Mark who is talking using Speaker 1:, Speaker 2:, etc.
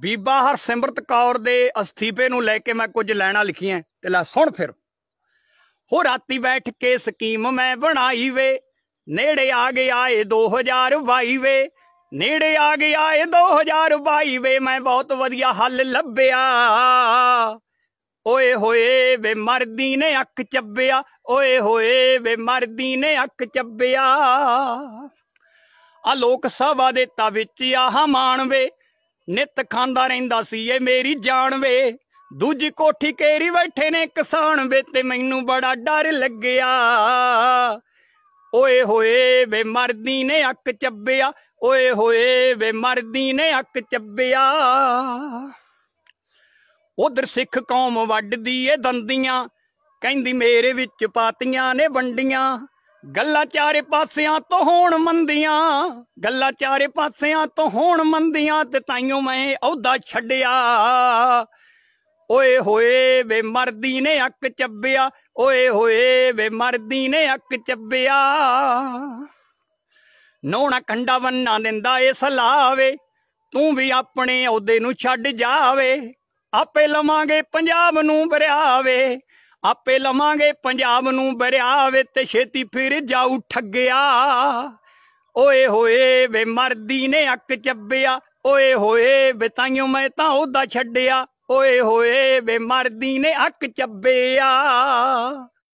Speaker 1: ਬੀਬਾ ਹਰਸਿਮਰਤ ਕੌਰ ਦੇ ਅਸਥੀਪੇ ਨੂੰ ਲੈ ਕੇ ਮੈਂ ਕੁਝ ਲੈਣਾ ਲਿਖੀਆਂ ਤੇ ਲੈ ਸੁਣ ਫਿਰ ਹੋ ਰਾਤੀ ਬੈਠ ਕੇ ਸਕੀਮ ਮੈਂ ਬਣਾਈ ਵੇ ਨੇੜੇ ਆ ਗਿਆ ਏ 2022 ਵੇ ਨੇੜੇ ਆ ਗਿਆ ਏ 2022 ਵੇ ਮੈਂ ਬਹੁਤ ਵਧੀਆ ਹੱਲ ਲੱਭਿਆ ਓਏ ਹੋਏ ਵੇ ਮਰਦੀ ਨੇ ਅੱਖ ਚੱਬਿਆ ਓਏ ਹੋਏ ਵੇ ਮਰਦੀ ਨੇ ਅੱਖ ਚੱਬਿਆ ਆ ਲੋਕ ਸਭਾ ਦੇ ਤਾ ਵਿੱਚ ਆਹ ਮਾਣ ਵੇ ਨਿਤ ਖਾਂਦਾ ਰਹਿੰਦਾ ਸੀ ਇਹ ਮੇਰੀ ਜਾਨ ਵੇ ਦੂਜੀ ਕੋਠੀ ਕੇਰੀ ਬੈਠੇ ਨੇ ਕਿਸਾਨ ਵੇ ਤੇ ਮੈਨੂੰ ਬੜਾ ਡਰ ਲੱਗਿਆ ਓਏ ਹੋਏ ਵੇ ਮਰਦੀ ਨੇ ਅੱਕ ਚੱਬਿਆ ਓਏ ਹੋਏ ਵੇ ਮਰਦੀ ਨੇ ਅੱਕ ਚੱਬਿਆ ਉਧਰ ਸਿੱਖ ਕੌਮ ਵੱਢਦੀ ਏ ਦੰਦੀਆਂ ਕਹਿੰਦੀ ਮੇਰੇ ਵਿੱਚ ਪਾਤੀਆਂ ਨੇ ਵੰਡੀਆਂ ਗੱਲਾਂ ਚਾਰੇ ਪਾਸਿਆਂ ਤੋਂ ਹੋਣ ਮੰਦੀਆਂ ਗੱਲਾਂ ਚਾਰੇ ਪਾਸਿਆਂ ਤੋਂ ਹੋਣ ਮੰਦੀਆਂ ਤੇ ਤਾਈਓ ਮੈਂ ਅਹੁਦਾ ਛੱਡਿਆ ਓਏ ਹੋਏ ਵੇ ਮਰਦੀ ਨੇ ਅੱਕ ਚੱਬਿਆ ਓਏ ਹੋਏ ਵੇ ਮਰਦੀ ਨੇ ਅੱਕ ਚੱਬਿਆ ਨੋਣਾ ਕੰਡਾ ਬੰਨਾ ਦਿੰਦਾ ਏ ਸਲਾਵੇ ਤੂੰ ਵੀ ਆਪਣੇ ਅਹੁਦੇ ਨੂੰ ਛੱਡ ਜਾਵੇ ਆਪੇ ਲਵਾਂਗੇ ਪੰਜਾਬ ਨੂੰ ਬਰਿਆਵੇ ਆਪੇ ਲਵਾਂਗੇ ਪੰਜਾਬ ਨੂੰ ਬਰਿਆ ਵੇ ਤੇ ਛੇਤੀ ਫਿਰ ਜਾਊ ਠੱਗਿਆ ਓਏ ਹੋਏ ਵੇ ਮਰਦੀ ਨੇ ਅੱਕ ਚੱਬਿਆ ਓਏ ਹੋਏ ਵੇ ਤਾਈਓ ਮੈਂ ਤਾਂ ਉਹਦਾ ਛੱਡਿਆ ਓਏ ਹੋਏ ਵੇ ਮਰਦੀ ਨੇ ਅੱਕ ਚੱਬਿਆ